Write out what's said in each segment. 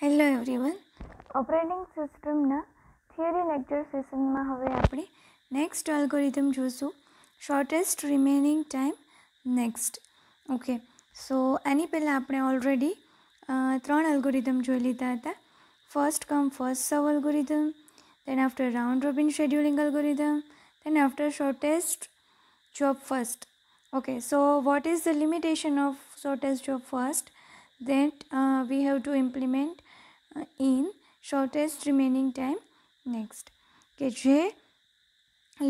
Hello everyone operating સિસ્ટમના theory lecture સેશનમાં હવે આપણે નેક્સ્ટ અલ્ગોરિધમ જોઈશું shortest remaining time next okay so આની પહેલાં આપણે ઓલરેડી ત્રણ અલ્ગોરિધમ જોઈ લીધા હતા first come first serve algorithm then after round robin scheduling algorithm then after shortest job first okay so what is the limitation of shortest job first that uh, we have to implement in shortest remaining time next કે જે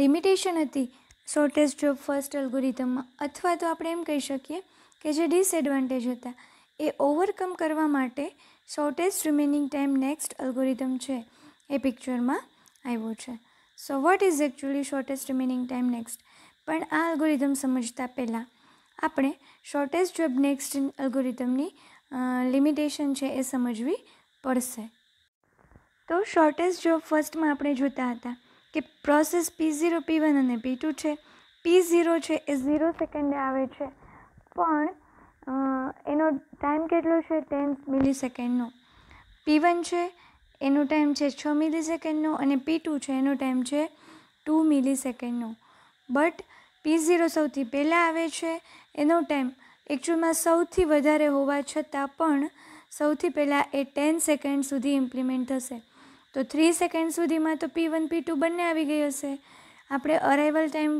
limitation હતી shortest job first એલ્ગોરિધમમાં અથવા તો આપણે એમ કહી શકીએ કે જે ડિસએડવાન્ટેજ હતા એ ઓવરકમ કરવા માટે shortest remaining time next algorithm છે એ પિક્ચરમાં આવ્યો છે so what is actually shortest remaining time next પણ આ અલ્ગોરિધમ સમજતા પહેલાં આપણે શોર્ટેસ્ટ જોબ નેક્સ્ટ અલ્ગોરિધમની લિમિટેશન છે એ સમજવી પડશે તો શોર્ટેજ જોબ ફર્સ્ટમાં આપણે જોતા હતા કે process P zero P one અને પી ટુ છે પી ઝીરો છે એ ઝીરો સેકન્ડે આવે છે પણ એનો ટાઈમ કેટલો છે ટેન મિલી સેકન્ડનો પી વન છે એનો ટાઈમ છે છ મિલી સેકન્ડનો અને પી ટુ છે એનો ટાઈમ છે ટુ મિલી સેકન્ડનો બટ પી ઝીરો સૌથી પહેલાં આવે છે એનો ટાઈમ એકચ્યુઅલમાં સૌથી વધારે હોવા છતાં પણ સૌથી પહેલાં એ ટેન સેકન્ડ સુધી ઇમ્પ્લિમેન્ટ થશે તો થ્રી સેકન્ડ સુધીમાં તો પી વન પી ટુ બંને આવી ગઈ હશે આપણે અરાઇવલ ટાઈમ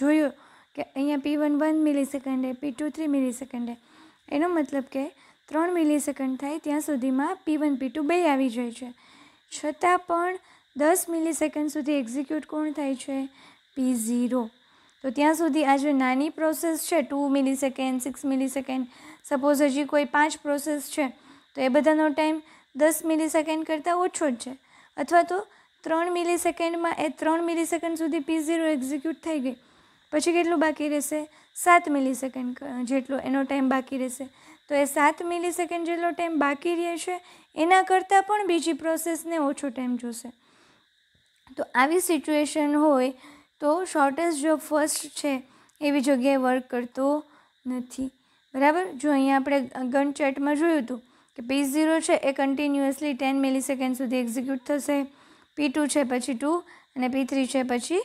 જોયું કે અહીંયા પી વન વન મિલી સેકન્ડે પી ટુ થ્રી મિલી સેકન્ડે એનો મતલબ કે ત્રણ મિલી સેકન્ડ થાય ત્યાં સુધીમાં પી વન પી ટુ બે આવી જાય છે છતાં પણ દસ મિલી સેકન્ડ સુધી એક્ઝિક્યુટ કોણ થાય છે પી ઝીરો તો ત્યાં સુધી આ જે નાની પ્રોસેસ છે two millisecond six millisecond suppose હજી કોઈ પાંચ પ્રોસેસ છે તો એ બધાનો ટાઈમ દસ મિલી સેકન્ડ કરતાં ઓછો જ છે અથવા તો ત્રણ મિલી સેકન્ડમાં એ ત્રણ મિલી સેકન્ડ સુધી પી ઝીરો એક્ઝિક્યુટ થઈ ગઈ પછી કેટલું બાકી રહેશે સાત મિલી સેકન્ડ જેટલો એનો ટાઈમ બાકી રહેશે તો એ સાત મિલી સેકન્ડ જેટલો ટાઈમ બાકી રહેશે એના કરતાં પણ બીજી પ્રોસેસને ઓછો ટાઈમ જોશે તો આવી સિચ્યુએશન હોય તો શોર્ટેસ્ટ જોબ ફર્સ્ટ છે એવી જગ્યાએ વર્ક કરતો નથી બરાબર જો અહીંયા આપણે ગન ચેટમાં જોયું હતું કે પી ઝીરો છે એ કન્ટિન્યુઅસલી ટેન મિલી સેકન્ડ સુધી એક્ઝિક્યુટ થશે પી ટુ છે પછી ટુ અને પી થ્રી છે પછી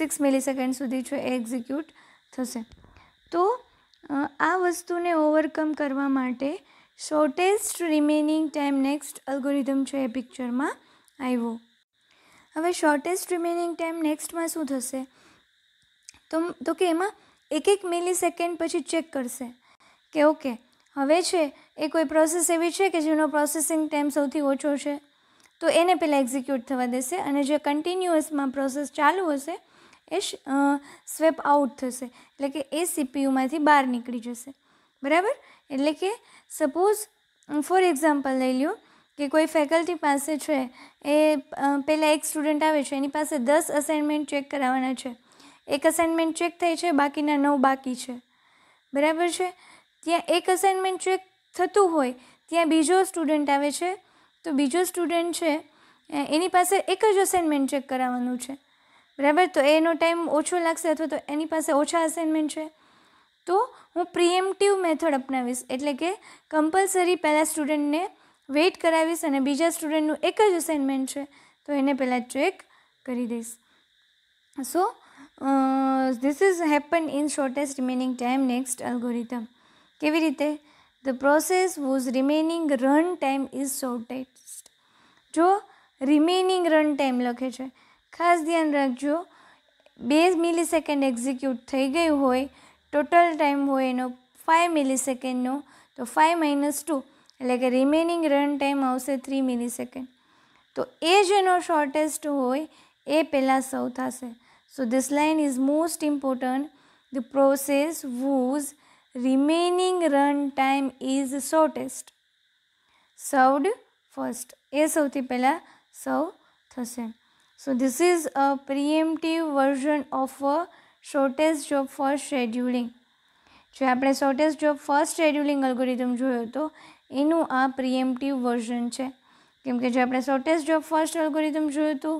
સિક્સ મિલી સેકન્ડ સુધી છે એ એક્ઝિક્યુટ થશે તો આ વસ્તુને ઓવરકમ કરવા માટે shortest remaining time next algorithm છે એ પિક્ચરમાં આવ્યો હવે શોર્ટેસ્ટ રિમેનિંગ ટાઈમ નેક્સ્ટમાં શું થશે તો તો કે એમાં એક એક મિલી સેકન્ડ પછી ચેક કરશે કે ઓકે હવે છે એ કોઈ પ્રોસેસ એવી છે કે જેનો પ્રોસેસિંગ ટાઈમ સૌથી ઓછો છે તો એને પહેલાં એક્ઝિક્યુટ થવા દેશે અને જે કન્ટિન્યુઅસમાં પ્રોસેસ ચાલુ હશે એ સ્વેપ આઉટ થશે એટલે કે એ સીપીયુમાંથી બહાર નીકળી જશે બરાબર એટલે કે સપોઝ ફોર એક્ઝામ્પલ લઈ લ્યો કે કોઈ ફેકલ્ટી પાસે છે એ પહેલાં એક સ્ટુડન્ટ આવે છે એની પાસે દસ અસાઇનમેન્ટ ચેક કરાવવાના છે એક અસાઇનમેન્ટ ચેક થઈ છે બાકીના નવ બાકી છે બરાબર છે ત્યાં એક અસાઇનમેન્ટ ચેક થતું હોય ત્યાં બીજો સ્ટુડન્ટ આવે છે તો બીજો સ્ટુડન્ટ છે એની પાસે એક જ અસાઇનમેન્ટ ચેક કરાવવાનું છે બરાબર તો એનો ટાઈમ ઓછો લાગશે અથવા તો એની પાસે ઓછા અસાઇનમેન્ટ છે તો હું પ્રિએમ્પટિવ મેથડ અપનાવીશ એટલે કે કમ્પલસરી પહેલાં સ્ટુડન્ટને વેઇટ કરાવીશ અને બીજા સ્ટુડન્ટનું એક જ અસાઇનમેન્ટ છે તો એને પહેલાં ચેક કરી દઈશ so this is happen in shortest remaining time next algorithm કેવી રીતે the process was remaining run time is shortest જો રિમેનિંગ રન ટાઈમ લખે છે ખાસ ધ્યાન રાખજો બે મિલી સેકન્ડ એક્ઝિક્યુટ થઈ ગયું હોય ટોટલ ટાઈમ હોય એનો ફાઇવ મિલી સેકન્ડનો તો ફાઇવ માઇનસ ટુ એટલે કે રિમેનિંગ રન ટાઈમ આવશે થ્રી મિની સેકન્ડ તો એ જેનો શોર્ટેસ્ટ હોય એ પહેલાં સૌ થશે so this line is most important the process whose remaining run time is shortest served first એ સૌથી પહેલાં સૌ થશે so this is a preemptive version of a shortest job first scheduling જો આપણે shortest job first scheduling algorithm જોયો તો એનું આ પ્રિએમ્પટિવ વર્ઝન છે કેમકે જે આપણે શોર્ટેસ્ટ જોબ ફર્સ્ટ એલ્ગોરિધમ જોયું હતું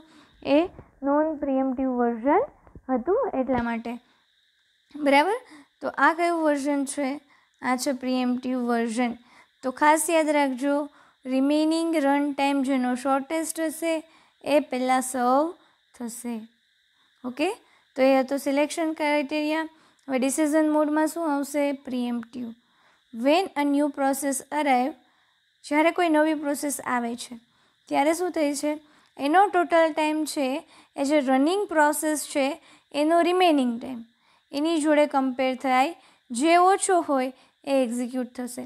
એ નોન પ્રિએમ્પટિવ વર્ઝન હતું એટલા માટે બરાબર તો આ કયું વર્ઝન છે આ છે પ્રિએમ્પટિવ વર્ઝન તો ખાસ યાદ રાખજો રિમેનિંગ રન ટાઈમ જેનો શોર્ટેસ્ટ હશે એ પહેલાં સર્વ થશે ઓકે તો એ હતો સિલેક્શન ક્રાઇટેરિયા હવે ડિસિઝન મોડમાં શું આવશે preemptive when a new process arrive જ્યારે કોઈ નવી પ્રોસેસ આવે છે ત્યારે શું થાય છે એનો ટોટલ ટાઈમ છે એ જે રનિંગ પ્રોસેસ છે એનો રિમેનિંગ ટાઈમ એની જોડે કમ્પેર થાય જે ઓછો હોય એ એક્ઝિક્યુટ થશે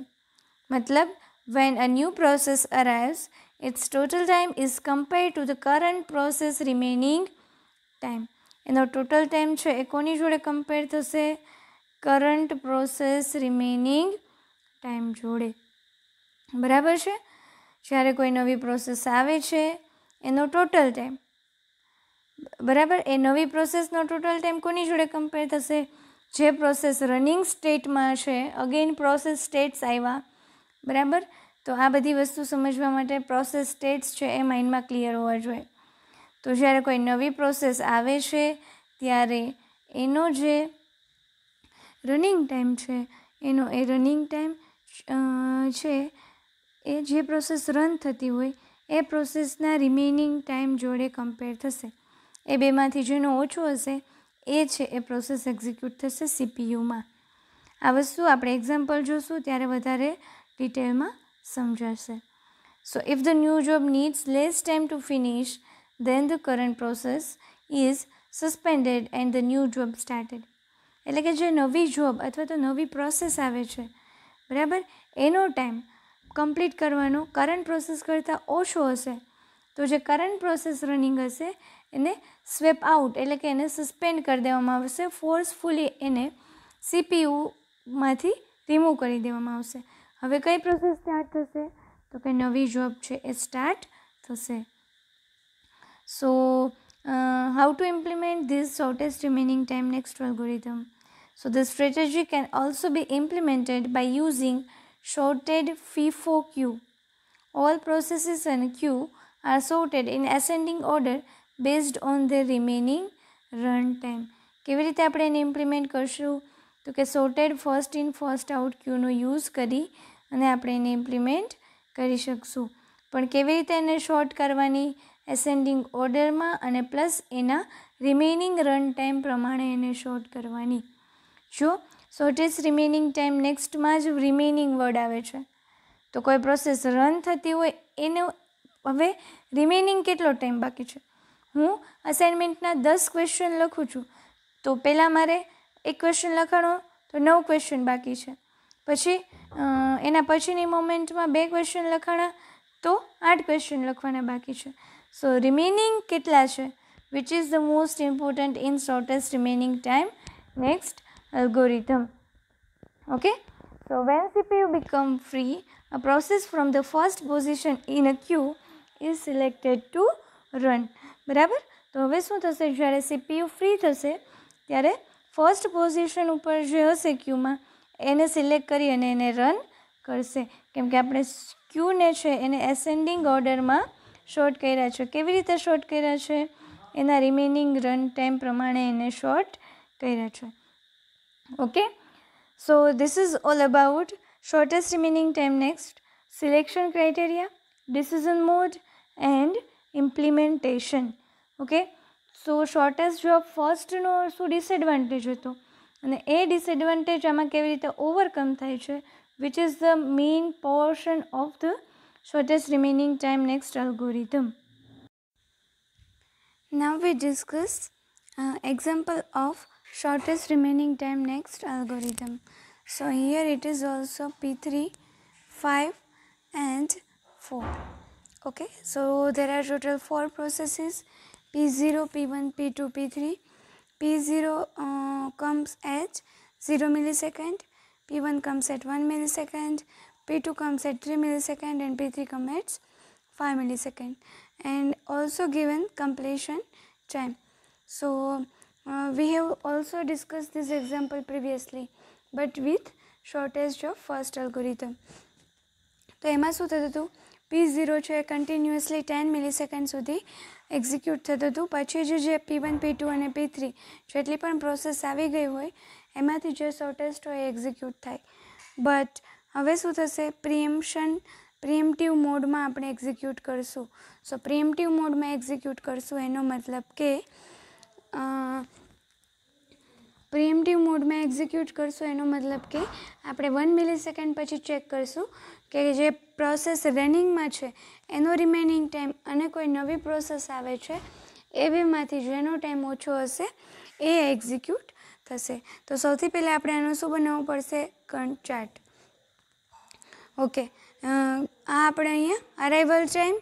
મતલબ when a new process arrives its total time is compare to the current process remaining time એનો ટોટલ ટાઈમ છે એ કોની જોડે કમ્પેર થશે કરંટ પ્રોસેસ રિમેનિંગ ટાઈમ જોડે બરાબર છે જ્યારે કોઈ નવી પ્રોસેસ આવે છે એનો ટોટલ ટાઈમ બરાબર એ નવી પ્રોસેસનો ટોટલ ટાઈમ કોની જોડે કમ્પેર થશે જે પ્રોસેસ રનિંગ સ્ટેટમાં છે અગેન પ્રોસેસ સ્ટેટ્સ આવ્યા બરાબર તો આ બધી વસ્તુ સમજવા માટે પ્રોસેસ સ્ટેટ્સ છે એ માઇન્ડમાં ક્લિયર હોવા જોઈએ તો જ્યારે કોઈ નવી પ્રોસેસ આવે છે ત્યારે એનો જે રનિંગ ટાઈમ છે એનો એ રનિંગ ટાઈમ છે એ જે પ્રોસેસ રન થતી હોય એ પ્રોસેસના રિમેનિંગ ટાઈમ જોડે કમ્પેર થશે એ બેમાંથી જેનો ઓછો હશે એ છે એ પ્રોસેસ એક્ઝિક્યુટ થશે સીપીયુમાં આ વસ્તુ આપણે એક્ઝામ્પલ જોશું ત્યારે વધારે ડિટેલમાં સમજાશે so if the new job needs less time to finish then the current process is suspended and the new job started એટલે કે જે નવી જોબ અથવા તો નવી પ્રોસેસ આવે છે બરાબર એનો ટાઈમ કમ્પ્લીટ કરવાનો કરંટ પ્રોસેસ કરતાં ઓછો હશે તો જે કરંટ પ્રોસેસ રનિંગ હશે એને સ્વેપ આઉટ એટલે કે એને સસ્પેન્ડ કરી દેવામાં આવશે ફોર્સફુલી એને સીપીયુમાંથી રિમૂવ કરી દેવામાં આવશે હવે કઈ પ્રોસેસ સ્ટાર્ટ થશે તો કે નવી જોબ છે એ સ્ટાર્ટ થશે so how to implement this shortest remaining time next algorithm So this strategy can also be implemented by using sorted FIFO queue. All processes in a queue are sorted in ascending order based on their remaining run time. કેવી રીતે આપણે એને implement કરશું તો કે sorted first in first out ક્યુનો use કરી અને આપણે એને ઇમ્પ્લિમેન્ટ કરી શકશું પણ કેવી રીતે એને શોર્ટ કરવાની એસેન્ડિંગ ઓર્ડરમાં અને પ્લસ એના રિમેનિંગ રન ટાઈમ પ્રમાણે એને શોર્ટ કરવાની જો શોર્ટેસ્ટ રિમેનિંગ ટાઈમ નેક્સ્ટમાં જ રિમેનિંગ વર્ડ આવે છે તો કોઈ પ્રોસેસ રન થતી હોય એને હવે રિમેનિંગ કેટલો ટાઈમ બાકી છે હું અસાઇનમેન્ટના દસ ક્વેશ્ચન લખું છું તો પહેલાં મારે એક ક્વેશ્ચન લખાણો તો નવ ક્વેશ્ચન બાકી છે પછી એના પછીની મોમેન્ટમાં બે ક્વેશ્ચન લખાણા તો આઠ ક્વેશ્ચન લખવાના બાકી છે સો રિમેનિંગ કેટલા છે which is the most important in shortest remaining time next algorithm okay so when cpu become free a process from the first position in a queue is selected to run બરાબર તો હવે શું થશે જ્યારે CPU free થશે ત્યારે first position ઉપર જે હશે ક્યુમાં એને સિલેક્ટ કરી અને એને રન કરશે કેમ કે આપણે ક્યુને છે એને એસેન્ડિંગ ઓર્ડરમાં શોર્ટ કર્યા છે કેવી રીતે શોર્ટ કર્યા છે એના રિમેનિંગ રન ટાઈમ પ્રમાણે એને શોર્ટ કર્યા છે okay so this is all about shortest remaining time next selection criteria decision mode and implementation okay so shortest job first no so disadvantage hoto and a disadvantage ama kevi rite overcome thai chhe which is the main portion of the shortest remaining time next algorithm now we discuss uh, example of shortest remaining time next algorithm so here it is also p3 5 and 4 okay so there are total four processes p0 p1 p2 p3 p0 uh, comes at 0 millisecond p1 comes at 1 millisecond p2 comes at 3 millisecond and p3 comes at 5 millisecond and also given completion time so Uh, we have also discussed this example previously but with shortest of first algorithm તો એમાં શું થતું હતું P zero છે continuously ten millisecond સુધી execute થતું હતું પછી જે જે પી વન પી ટુ અને પી થ્રી જેટલી પણ પ્રોસેસ આવી ગઈ હોય એમાંથી જે શોર્ટેસ્ટ હોય એ એક્ઝિક્યુટ થાય બટ હવે શું થશે પ્રિએમ્પશન પ્રિએમ્પટિવ મોડમાં આપણે એક્ઝિક્યુટ કરીશું સો પ્રિએમ્પટિવ મોડમાં એક્ઝિક્યુટ કરીશું એનો મતલબ કે પ્રિએમ્ટિવ મોડમાં એક્ઝિક્યુટ કરશું એનો મતલબ કે આપણે વન મિલી સેકન્ડ પછી ચેક કરશું કે જે પ્રોસેસ રનિંગમાં છે એનો રિમેનિંગ ટાઈમ અને કોઈ નવી પ્રોસેસ આવે છે એ બેમાંથી જેનો ટાઈમ ઓછો હશે એ એક્ઝિક્યુટ થશે તો સૌથી પહેલાં આપણે એનું શું બનાવવું પડશે કણ ચાર્ટ ઓકે આ આપણે અહીંયા અરાઇવલ ટાઈમ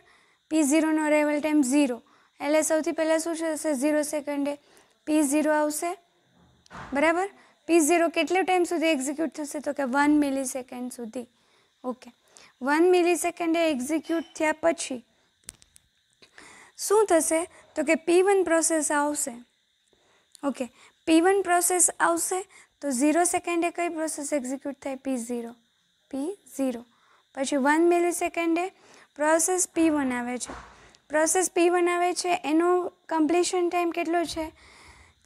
પી ઝીરોનો અરાઇવલ ટાઈમ ઝીરો एलएस સૌથી પહેલા શું થશે 0 સેકન્ડે p0 આવશે બરાબર p0 કેટલા ટાઈમ સુધી એક્ઝિક્યુટ થશે તો કે 1 મિલિસેકન્ડ સુધી ઓકે 1 મિલિસેકન્ડ એ એક્ઝિક્યુટ થયા પછી શું થશે તો કે p1 પ્રોસેસ આવશે ઓકે p1 પ્રોસેસ આવશે તો 0 સેકન્ડે કઈ પ્રોસેસ એક્ઝિક્યુટ થાય p0 p0 પછી 1 મિલિસેકન્ડ એ પ્રોસેસ p1 આવે છે પ્રોસેસ પી વન આવે છે એનો કમ્પ્લીશન ટાઈમ કેટલો છે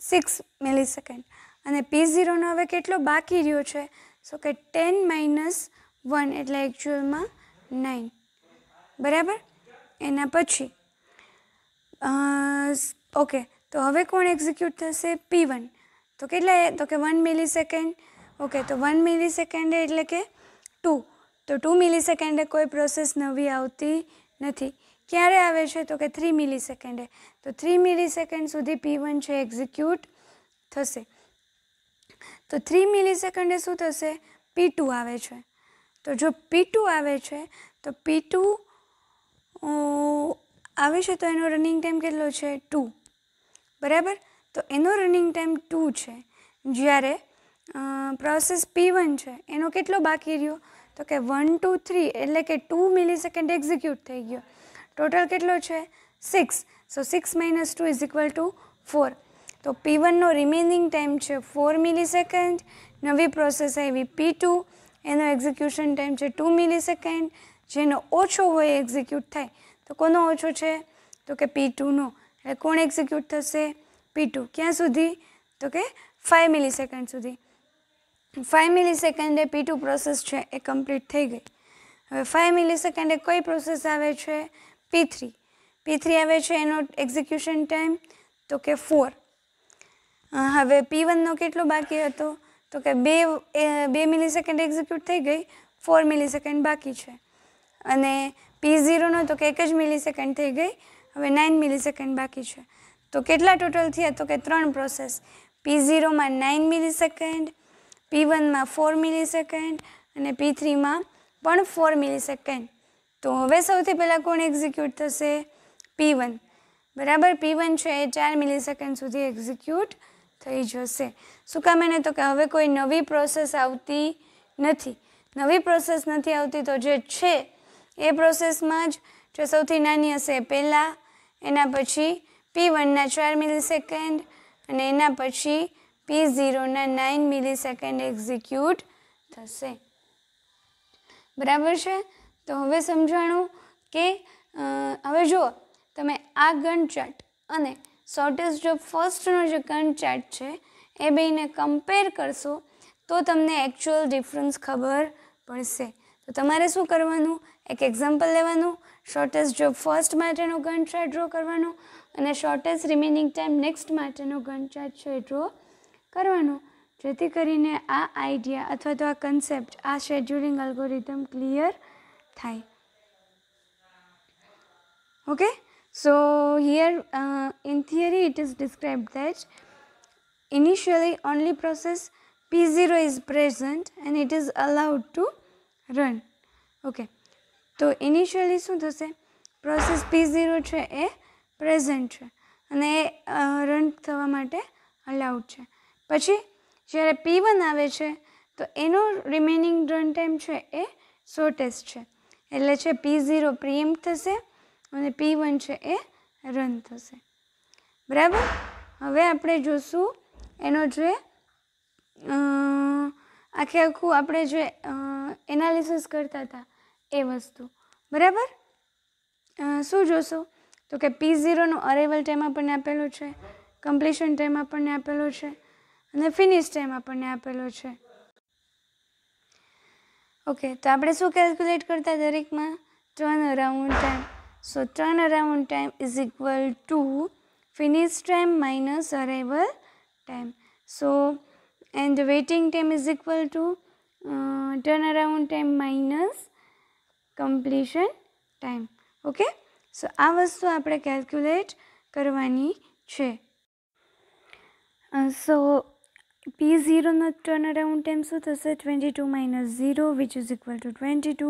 સિક્સ મિલી સેકન્ડ અને પી ઝીરોનો હવે કેટલો બાકી રહ્યો છે સો કે ટેન માઇનસ વન એટલે એકચ્યુઅલમાં નાઇન બરાબર એના પછી ઓકે તો હવે કોણ એક્ઝિક્યુટ થશે પી વન તો કેટલા તો કે વન મિલી સેકન્ડ ઓકે તો વન મિલી સેકન્ડે એટલે કે ટુ તો ટુ મિલી સેકન્ડે કોઈ પ્રોસેસ નવી આવતી નથી ક્યારે આવે છે તો કે થ્રી મિલી સેકન્ડે તો થ્રી મિલી સેકન્ડ સુધી પી વન છે એક્ઝિક્યુટ થશે તો થ્રી મિલી સેકન્ડે શું થશે પી ટુ આવે છે તો જો પી ટુ આવે છે તો પી ટુ આવે છે તો એનો રનિંગ ટાઈમ કેટલો છે ટુ બરાબર તો એનો રનિંગ ટાઈમ ટુ છે જ્યારે પ્રોસેસ પી વન છે એનો કેટલો બાકી રહ્યો તો કે વન ટુ થ્રી એટલે કે ટુ મિલી સેકન્ડ એક્ઝિક્યુટ થઈ ગયો ટોટલ કેટલો છે six so six minus two is equal to four તો પી વનનો રિમેનિંગ ટાઈમ છે ફોર મિલી સેકન્ડ નવી પ્રોસેસ આવી પી ટુ એનો એક્ઝિક્યુશન ટાઈમ છે ટુ મિલી સેકન્ડ જેનો ઓછો હોય એક્ઝિક્યુટ થાય તો કોનો ઓછો છે તો કે પી ટુનો એટલે કોણ એક્ઝિક્યુટ થશે પી ટુ ક્યાં સુધી તો કે ફાઇવ મિલી સેકન્ડ સુધી ફાઇવ મિલી સેકન્ડે પી ટુ પ્રોસેસ છે એ કમ્પ્લીટ થઈ ગઈ હવે ફાઇવ મિલી સેકન્ડે કઈ પ્રોસેસ આવે છે પી થ્રી પી થ્રી આવે છે એનો એક્ઝિક્યુશન ટાઈમ તો કે ફોર હવે પી વનનો કેટલો બાકી હતો તો કે બે બે મિલી સેકન્ડ એક્ઝિક્યુટ થઈ ગઈ ફોર મિલી સેકન્ડ બાકી છે અને પી ઝીરોનો તો કે એક જ મિલી સેકન્ડ થઈ ગઈ હવે નાઇન મિલી સેકન્ડ બાકી છે તો કેટલા ટોટલ થયા તો કે ત્રણ પ્રોસેસ પી ઝીરોમાં નાઇન મિલી સેકન્ડ પી વનમાં ફોર મિલી સેકન્ડ અને પી થ્રીમાં પણ ફોર મિલી સેકન્ડ તો હવે સૌથી પહેલાં કોણ એક્ઝિક્યુટ થશે પી વન બરાબર પી વન છે એ ચાર મિલી સેકન્ડ સુધી એક્ઝિક્યુટ થઈ જશે શું કામ એને તો કે હવે કોઈ નવી પ્રોસેસ આવતી નથી નવી પ્રોસેસ નથી આવતી તો જે છે એ પ્રોસેસમાં જ જે સૌથી નાની હશે પહેલાં એના પછી પી વનના ચાર મિલી સેકન્ડ અને એના પછી પી ઝીરોના નાઇન મિલી સેકન્ડ એક્ઝિક્યુટ થશે બરાબર છે તો હવે સમજાણું કે હવે જુઓ તમે આ ગન ચાર્ટ અને શોર્ટેસ્ટ જોબ ફર્સ્ટનો જે ગન ચાર્ટ છે એ બેને કમ્પેર કરશો તો તમને એકચ્યુઅલ ડિફરન્સ ખબર પડશે તો તમારે શું કરવાનું એક એક્ઝામ્પલ લેવાનું શોર્ટેસ્ટ જોબ ફર્સ્ટ માટેનો ગન ચાર્ટ ડ્રો કરવાનો અને શોર્ટેસ્ટ રિમેનિંગ ટાઈમ નેક્સ્ટ માટેનો ગન ચાર્ટ છે ડ્રો કરવાનો જેથી કરીને આ આઈડિયા અથવા તો આ કન્સેપ્ટ આ શેડ્યુલિંગ અલ્ગોરિધમ ક્લિયર થાય okay so here uh, in theory it is described that initially only process p0 is present and it is allowed to run okay તો ઇનિશિયલી શું થશે પ્રોસેસ પી ઝીરો છે એ present છે અને એ run થવા માટે allowed છે પછી જ્યારે પી વન આવે છે તો એનો રિમેનિંગ રન ટાઈમ છે એ સો ટેસ્ટ છે એટલે છે પી ઝીરો પ્રિમ થશે અને પી વન છે એ રન થશે બરાબર હવે આપણે જોશું એનો જે આખે આખું આપણે જે એનાલિસિસ કરતા હતા એ વસ્તુ બરાબર શું જોશું તો કે પી ઝીરોનું અરેવલ ટાઈમ આપણને આપેલો છે કમ્પ્લીશન ટાઈમ આપણને આપેલો છે અને ફિનિશ ટાઈમ આપણને આપેલો છે ઓકે તો આપણે શું કેલ્ક્યુલેટ કરતા દરેકમાં turn around time so turn around time is equal to finish time minus arrival time so and waiting time is equal to turn around time minus completion time okay so આ વસ્તુ આપણે calculate કરવાની છે so uh, P ઝીરોનો turn around time શું થશે twenty two minus zero which is equal to twenty two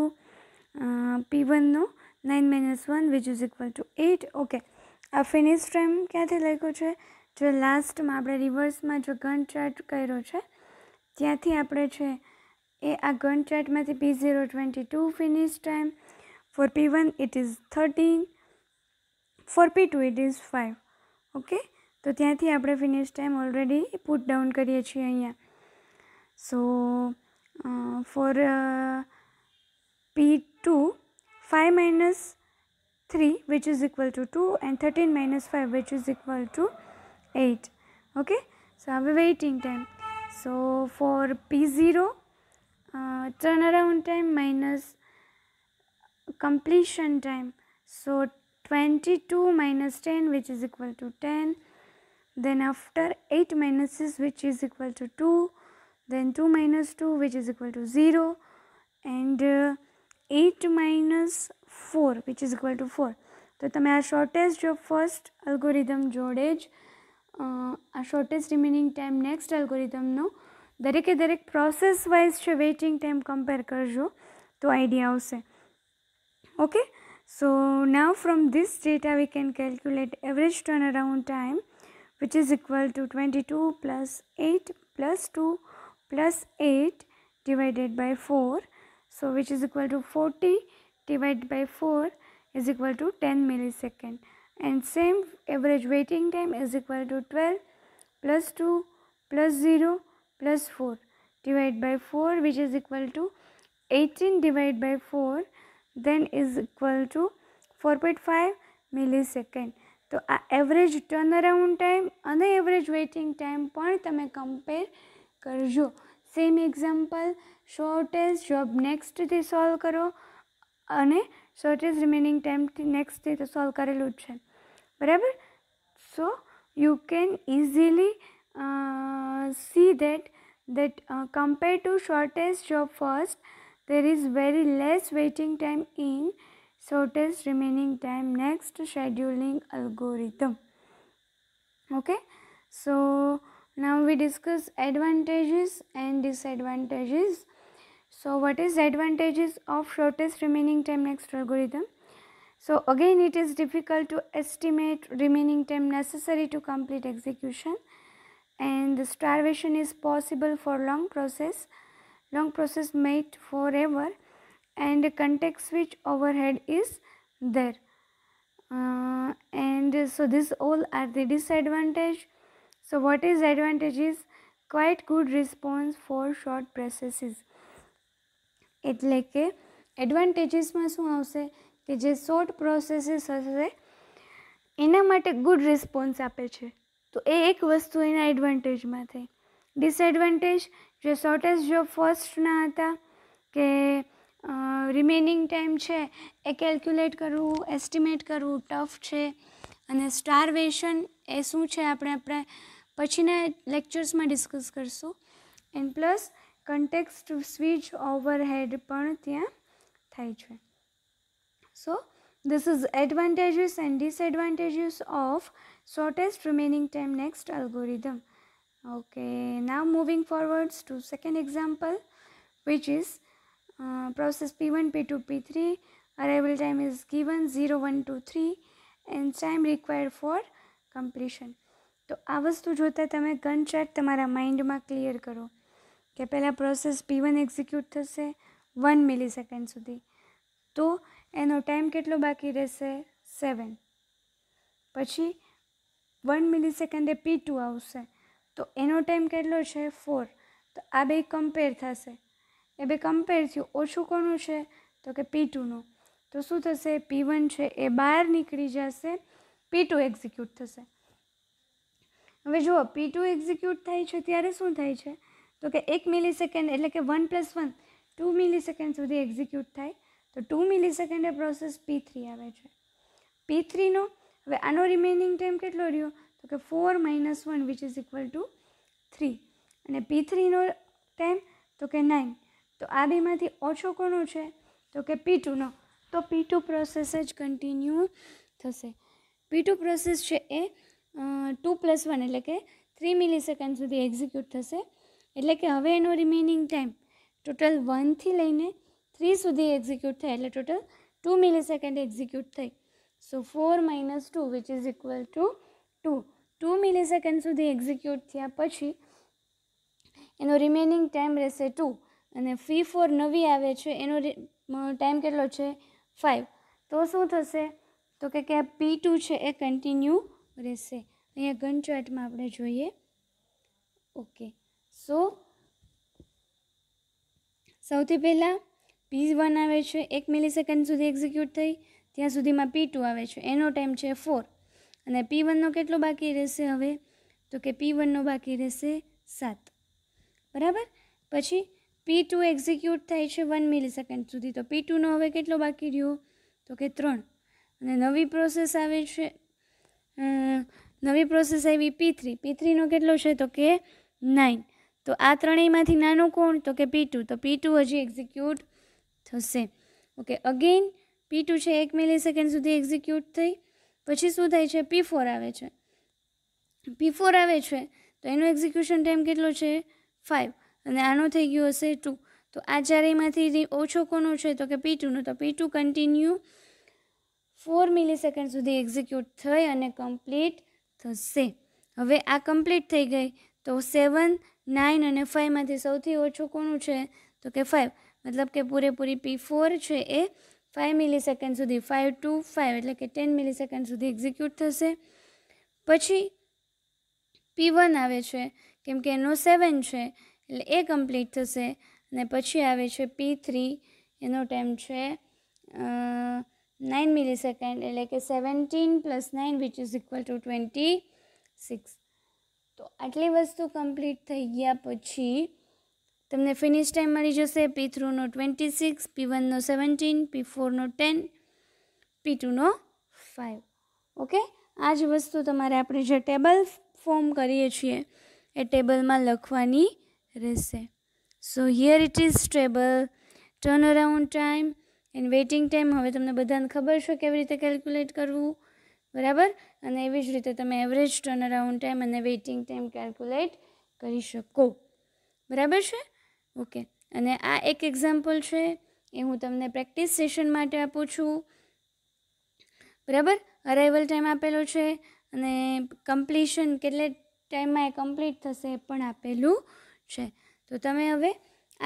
P વનનો nine minus one which is equal to eight okay આ ફિનિશ ફ્રેમ ક્યાંથી લખ્યો છે જે લાસ્ટમાં આપણે રિવર્સમાં જો ગન ચાર્ટ કર્યો છે ત્યાંથી આપણે છે એ આ ગન ચાર્ટમાંથી P zero twenty two finish time four P one it is thirteen four P two it is five okay તો ત્યાંથી આપણે finish time already put down. કરીએ છીએ અહીંયા so four P two five minus three which is equal to 2 and 13 minus 5 which is equal to 8 okay so I'm waiting time so for p0 uh, turnaround time minus completion time so 22 minus 10 which is equal to 10 then after 8 minuses which is equal to 2 then 2 minus 2 which is equal to 0 and uh, 8 minus 4 which is equal to 4 तो तमें आ shortest job first algorithm जोडेज आ shortest remaining time next algorithm नो दरेके दरेक process wise छे waiting time compare कर जो तो idea होसे okay so now from this data we can calculate average turnaround time which is equal to 22 plus 8 plus 2 plus 8 divided by 4 so which is equal to 40 divided by 4 is equal to 10 millisecond and same average waiting time is equal to 12 plus 2 plus 0 plus 4 divided by 4 which is equal to 18 divided by 4 then is equal to 4.5 millisecond તો આ average turnaround time અને average waiting time પણ તમે compare કરજો same example shortest job નેક્સ્ટથી solve કરો અને shortage remaining ટાઈમથી નેક્સ્ટથી તો સોલ્વ કરેલું જ છે બરાબર so you can easily see that that compare to uh, to job first first is very less waiting time in shortest remaining time next scheduling algorithm okay so now we discuss advantages and disadvantages so what is advantages of shortest remaining time next algorithm so again it is difficult to estimate remaining time necessary to complete execution and the starvation is possible for long process long process made forever and a context switch overhead is there uh, and so this all are the disadvantage so what is advantage is quite good response for short processes એટલે કે એડવાન્ટેજીસમાં શું આવશે કે જે short processes હશે એના માટે good response આપે છે તો એ એક વસ્તુ એના એડવાન્ટેજમાં થઈ ડિસએડવાન્ટેજ જે શોર્ટેજ જો ફર્સ્ટના હતા કે રિમેનિંગ ટાઈમ છે એ કેલ્ક્યુલેટ કરવું એસ્ટિમેટ કરવું ટફ છે અને સ્ટારવેશન એ શું છે આપણે આપણે પછીના લેક્ચર્સમાં ડિસ્કસ કરશું and plus context switch overhead પણ ત્યાં થાય છે સો this is advantages and disadvantages of shortest remaining time next algorithm okay now moving forwards to second example which is uh, process P1, P2, P3 arrival time is given 0, 1, 2, 3 and time required for completion તો આ વસ્તુ જોતાં તમે gun તમારા માઇન્ડમાં clear કરો કે પહેલાં process P one execute થશે વન મિલી સેકન્ડ સુધી તો એનો ટાઈમ કેટલો બાકી રહેશે સેવન પછી વન મિલી સેકન્ડે પી ટુ આવશે તો એનો ટાઈમ કેટલો છે ફોર તો આ બે કમ્પેર થશે એ બે કમ્પેર થયું ઓછું કોનું છે તો કે પી ટુનું તો શું થશે પી વન છે એ બહાર નીકળી જશે પી ટુ એક્ઝિક્યુટ થશે હવે જુઓ પી ટુ એક્ઝિક્યુટ થાય છે ત્યારે શું થાય છે તો કે એક મિલી સેકન્ડ એટલે કે one plus one two millisecond સુધી એક્ઝિક્યુટ થાય તો ટુ મિલી સેકન્ડે પ્રોસેસ પી થ્રી આવે છે પી થ્રીનો હવે આનો રિમેનિંગ ટાઈમ કેટલો રહ્યો તો કે four minus one which is equal to three અને પી થ્રીનો ટાઈમ તો કે નાઇન તો આ બેમાંથી ઓછો કોનો છે તો કે પીટુનો તો પીટુ પ્રોસેસ જ કન્ટિન્યુ થશે પીટુ પ્રોસેસ છે એ ટુ પ્લસ વન એટલે કે થ્રી મિલી સેકન્ડ સુધી એક્ઝિક્યુટ થશે એટલે કે હવે એનો રિમેનિંગ ટાઈમ ટોટલ વનથી લઈને થ્રી સુધી એક્ઝિક્યુટ થાય એટલે total two millisecond execute થઈ so four minus two which is equal to two two millisecond સુધી એક્ઝિક્યુટ થયા પછી એનો રિમેનિંગ ટાઈમ રહેશે ટુ અને ફી ફોર નવી આવે છે એનો ટાઈમ કેટલો છે ફાઇવ તો શું થશે તો કે કે પી ટુ છે એ કન્ટિન્યુ રહેશે અહીંયા ગન ચાર્ટમાં આપણે જોઈએ ઓકે સો સૌથી પહેલાં પી વન આવે છે એક મિલી સેકન્ડ સુધી એક્ઝિક્યુટ થઈ ત્યાં સુધીમાં પી ટુ આવે છે એનો ટાઈમ છે ફોર અને પી વનનો કેટલો બાકી રહેશે હવે તો કે પી વનનો બાકી રહેશે સાત બરાબર પછી પી ટુ એક્ઝિક્યુટ થાય છે વન મિલી સેકન્ડ સુધી તો પી ટુનો હવે કેટલો બાકી રહ્યો તો કે ત્રણ અને નવી પ્રોસેસ આવે છે નવી પ્રોસેસ આવી પી થ્રી પી થ્રીનો કેટલો છે તો કે નાઇન તો આ ત્રણેયમાંથી નાનું કોણ તો કે પી ટુ તો પી ટુ હજી એક્ઝિક્યુટ થશે ઓકે અગેન પી ટુ છે એક મિલી સેકન્ડ સુધી એક્ઝિક્યુટ થઈ પછી શું થાય છે પી ફોર આવે છે પી ફોર આવે છે તો એનો એક્ઝિક્યુશન ટાઈમ કેટલો છે ફાઇવ અને આનો થઈ ગયું હશે ટુ તો આ ચારેયમાંથી ઓછો કોનો છે તો કે પી ટુનો તો P two continue four millisecond સુધી એક્ઝિક્યુટ થઈ અને કમ્પ્લીટ થશે હવે આ કમ્પ્લીટ થઈ ગઈ તો સેવન નાઇન અને ફાઇવમાંથી સૌથી ઓછું કોનું છે તો કે ફાઇવ મતલબ કે પૂરેપૂરી પી ફોર છે એ ફાઇવ મિલી સેકન્ડ સુધી ફાઇવ ટુ ફાઇવ એટલે કે ટેન મિલી સેકન્ડ સુધી એક્ઝિક્યુટ થશે પછી પી વન આવે છે કેમ કે એનો સેવન છે એટલે એ કમ્પ્લીટ થશે અને પછી આવે છે પી થ્રી એનો ટાઈમ છે નાઇન મિલી સેકન્ડ એટલે કે seventeen plus nine which is equal to twenty six તો આટલી વસ્તુ કમ્પ્લીટ થઈ ગયા પછી તમને ફિનિશ ટાઈમ મળી જશે પી થ્રુનો ટ્વેન્ટી સિક્સ પી વનનો સેવન્ટીન પી ફોરનો ટેન પી ટુનો ફાઇવ ઓકે આ જ વસ્તુ તમારે આપણે જે ટેબલ ફોર્મ કરીએ છીએ એ ટેબલમાં લખવાની રહેશે so here it is stable turn around time and waiting time હવે તમને બધાને ખબર છે કેવી રીતે કેલ્ક્યુલેટ કરવું બરાબર અને એવી જ રીતે તમે એવરેજ ટર્ન અરાઉન્ડ ટાઈમ અને વેઇટિંગ ટાઈમ કેલ્ક્યુલેટ કરી શકો બરાબર છે ઓકે અને આ એક એક્ઝામ્પલ છે એ હું તમને પ્રેક્ટિસ સેશન માટે આપું છું બરાબર અરાઇવલ ટાઈમ આપેલો છે અને કમ્પ્લીશન કેટલે ટાઈમમાં એ કમ્પ્લીટ થશે એ પણ આપેલું છે તો તમે હવે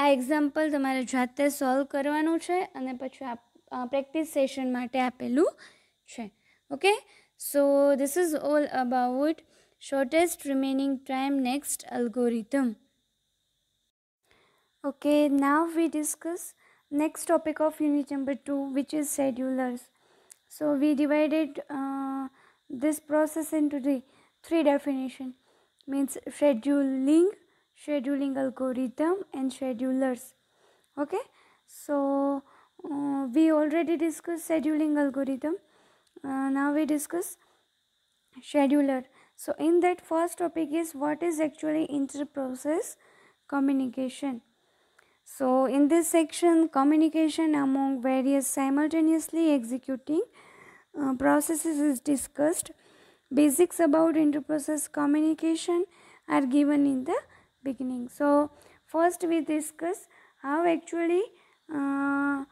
આ એક્ઝામ્પલ તમારે જાતે સોલ્વ કરવાનું છે અને પછી પ્રેક્ટિસ સેશન માટે આપેલું છે okay so this is all about shortest remaining time next algorithm okay now we discuss next topic of unit number 2 which is schedulers so we divided uh, this process into the three definition means scheduling scheduling algorithm and schedulers okay so uh, we already discussed scheduling algorithm uh, now we discuss scheduler so in that first topic is what is actually interprocess communication so in this section communication among various simultaneously executing uh, processes is discussed basics about interprocess communication are given in the beginning so first we discuss how actually uh,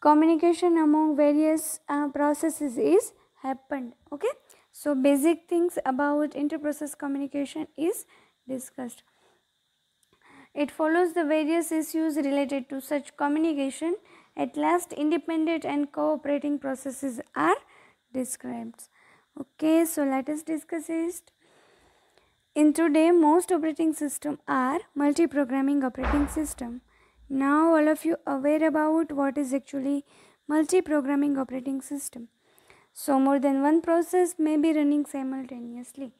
communication among various uh, processes is happened okay so basic things about interprocess communication is discussed it follows the various issues related to such communication at last independent and cooperating processes are described okay so let us discuss it in today, most operating system are multi-programming operating system. Now all of you aware about what is actually multi-programming operating system. So more than one process may be running simultaneously.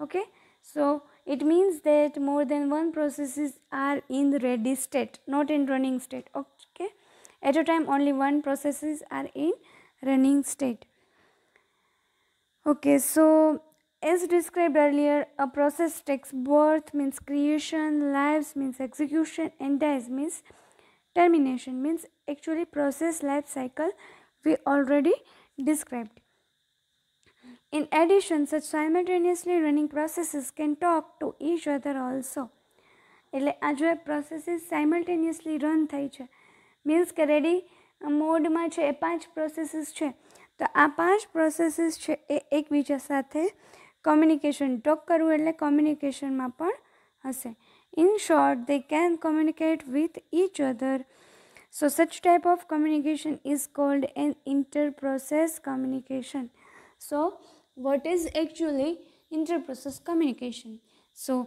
Okay. So it means that more than one processes are in ready state, not in running state. Okay. At a time only one processes are in running state. Okay. So as described earlier, a process takes birth means creation, lives means execution, and dies means termination means actually process life cycle we already described. In addition, such simultaneously running processes can talk to each other also. એટલે આ જો processes simultaneously run થઈ છે means કે ready મોડમાં છે એ પાંચ processes છે તો આ પાંચ પ્રોસેસીસ છે એ એકબીજા સાથે કોમ્યુનિકેશન ટોક કરવું એટલે કોમ્યુનિકેશનમાં પણ હશે in short they can communicate with each other so such type of communication is called an interprocess communication so what is actually interprocess communication so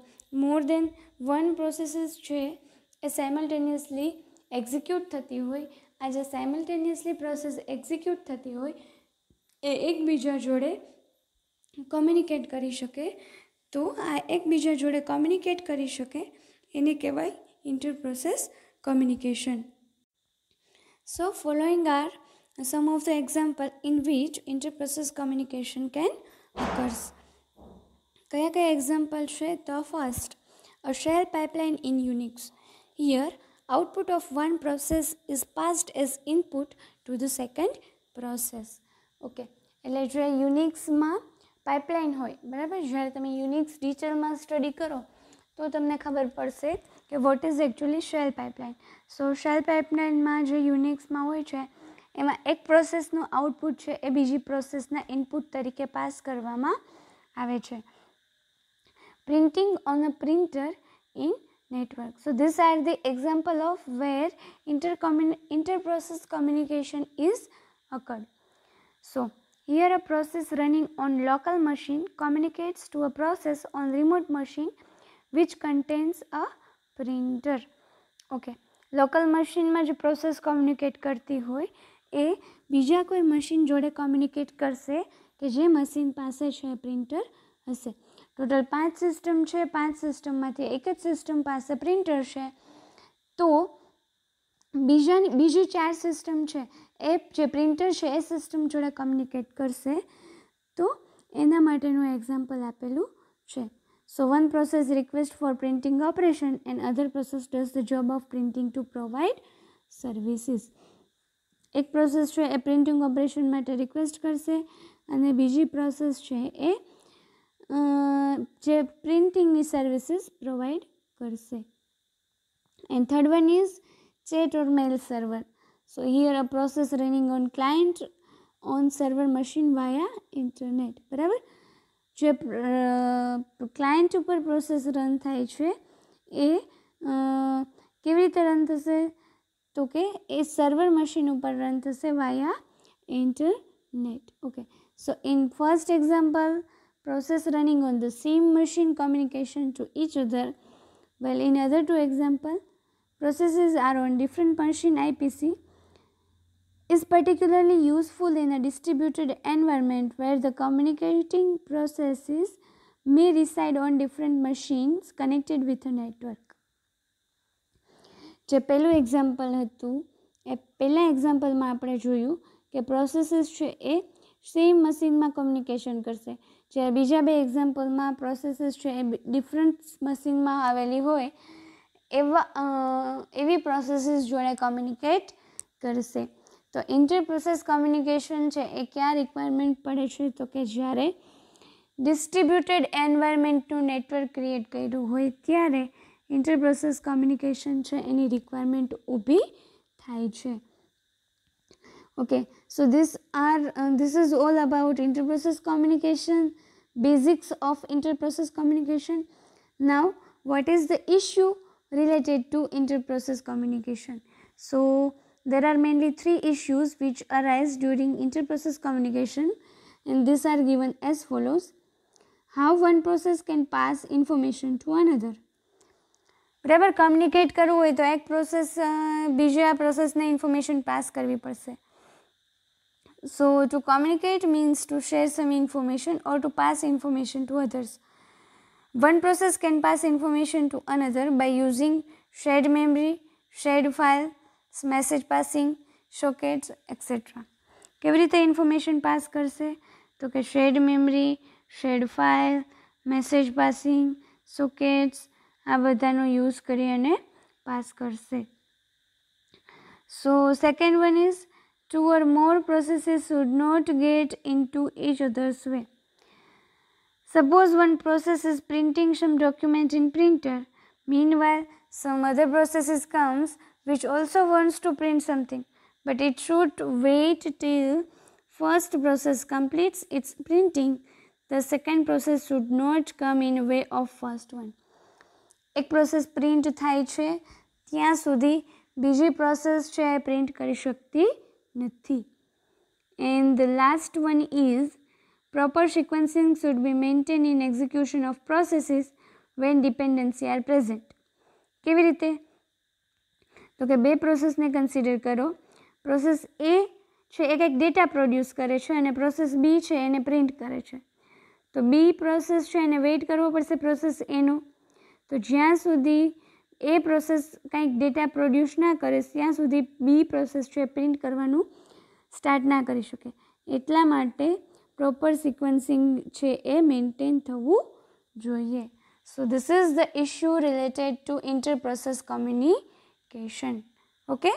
મોર than વન પ્રોસેસીસ છે એ સાયમલ્ટેનિયસલી એક્ઝિક્યુટ થતી હોય આ જે સાયમલ્ટેનિયસલી પ્રોસેસ એક્ઝિક્યુટ થતી હોય એ એકબીજા જોડે કોમ્યુનિકેટ કરી શકે તો આ એકબીજા જોડે કોમ્યુનિકેટ કરી શકે એને કહેવાય interprocess communication so following are some of the example in which inter communication can occurs કયા કયા એક્ઝામ્પલ છે તો first a share pipeline in Unix here output of one process is passed as input to the second process okay એટલે જે યુનિક્સમાં pipeline હોય બરાબર જ્યારે તમે યુનિક્સ ડિટેલમાં સ્ટડી કરો તો તમને ખબર પડશે કે what is actually shell pipeline so shell પાઇપલાઇનમાં જે યુનિક્સમાં હોય છે એમાં એક પ્રોસેસનું આઉટપુટ છે એ બીજી પ્રોસેસના ઇનપુટ તરીકે પાસ કરવામાં આવે છે printing printing on a printer in network. So these are the example of where interprocess inter communication is occurred so Here a process running on local machine communicates to a process on remote machine which contains a printer. Okay local મશીનમાં જે process communicate કરતી હોય એ બીજા કોઈ machine જોડે communicate કરશે કે જે મશીન પાસે છે પ્રિન્ટર હશે ટોટલ પાંચ સિસ્ટમ છે પાંચ સિસ્ટમમાંથી એક જ સિસ્ટમ પાસે પ્રિન્ટર છે તો બીજાની બીજી ચાર સિસ્ટમ છે એપ જે પ્રિન્ટર છે એ સિસ્ટમ જોડે કમ્યુનિકેટ કરશે તો એના માટેનું એક્ઝામ્પલ આપેલું છે so one process request for printing operation and other process does the job of printing to provide services એક પ્રોસેસ છે એ પ્રિન્ટિંગ ઓપરેશન માટે રિક્વેસ્ટ કરશે અને બીજી પ્રોસેસ છે એ જે પ્રિન્ટિંગની સર્વિસીસ પ્રોવાઈડ કરશે and third one is chat or mail server So here a process running on client on server machine via internet. Whatever. જે client ઉપર પ્રોસેસ રન થાય છે એ કેવી રીતે રન થશે તો કે એ સર્વર મશીન ઉપર રન થશે via internet. Okay. So in first example, process running on the same machine communication to each other while in other two example processes are on different machine IPC is particularly useful in a distributed environment where the communicating processes may reside on different machines connected with a network જે પહેલું example હતું એ પહેલાં એક્ઝામ્પલમાં આપણે જોયું કે processes છે એ same મશીનમાં communication કરશે જ્યારે બીજા બે એક્ઝામ્પલમાં પ્રોસેસીસ છે એ ડિફરન્ટ મશીનમાં આવેલી હોય એવા એવી પ્રોસેસીસ જોડે કોમ્યુનિકેટ કરશે તો ઇન્ટર પ્રોસેસ કોમ્યુનિકેશન છે એ ક્યાં રિક્વાયરમેન્ટ પડે છે તો કે જ્યારે ડિસ્ટ્રીબ્યુટેડ એન્વાયરમેન્ટનું નેટવર્ક ક્રિએટ કર્યું હોય ત્યારે ઇન્ટર પ્રોસેસ કોમ્યુનિકેશન છે એની રિક્વાયરમેન્ટ ઊભી થાય છે okay so this are uh, this is all about interprocess communication basics of interprocess communication now what is the issue related to interprocess communication so there are mainly three issues which arise during interprocess communication and these are given as follows how one process can pass information to another whatever communicate karu hoy to ek process bija process ne information pass karvi padse so to communicate means to share some information or to pass information to others one process can pass information to another by using shared memory shared file message passing sockets etcetera કેવી રીતે information pass કરશે તો કે shared memory shared file message passing sockets આ બધાનો use કરી અને pass કરશે so second one is two or more processes should not get into each other's way suppose one process is printing some document in printer meanwhile some other processes comes which also wants to print something but it should wait till first process completes its printing the second process should not come in way of first one એક process print થાય છે ત્યાં સુધી બીજી process છે print કરી શકતી નથી And the last one is proper sequencing should be maintained in execution of processes when dependency are present કેવી રીતે તો કે બે પ્રોસેસને કન્સિડર કરો પ્રોસેસ એ છે એ કંઈક ડેટા પ્રોડ્યુસ કરે છે અને પ્રોસેસ બી છે એને પ્રિન્ટ કરે છે તો બી પ્રોસેસ છે એને વેઇટ કરવો પડશે પ્રોસેસ એનો તો જ્યાં સુધી એ પ્રોસેસ કંઈક ડેટા પ્રોડ્યુસ ના કરે ત્યાં સુધી બી પ્રોસેસ છે પ્રિન્ટ કરવાનું સ્ટાર્ટ ના કરી શકે એટલા માટે પ્રોપર સિક્વન્સિંગ છે એ મેન્ટેન થવું જોઈએ so this is the issue related to inter process કોમ્યુની application okay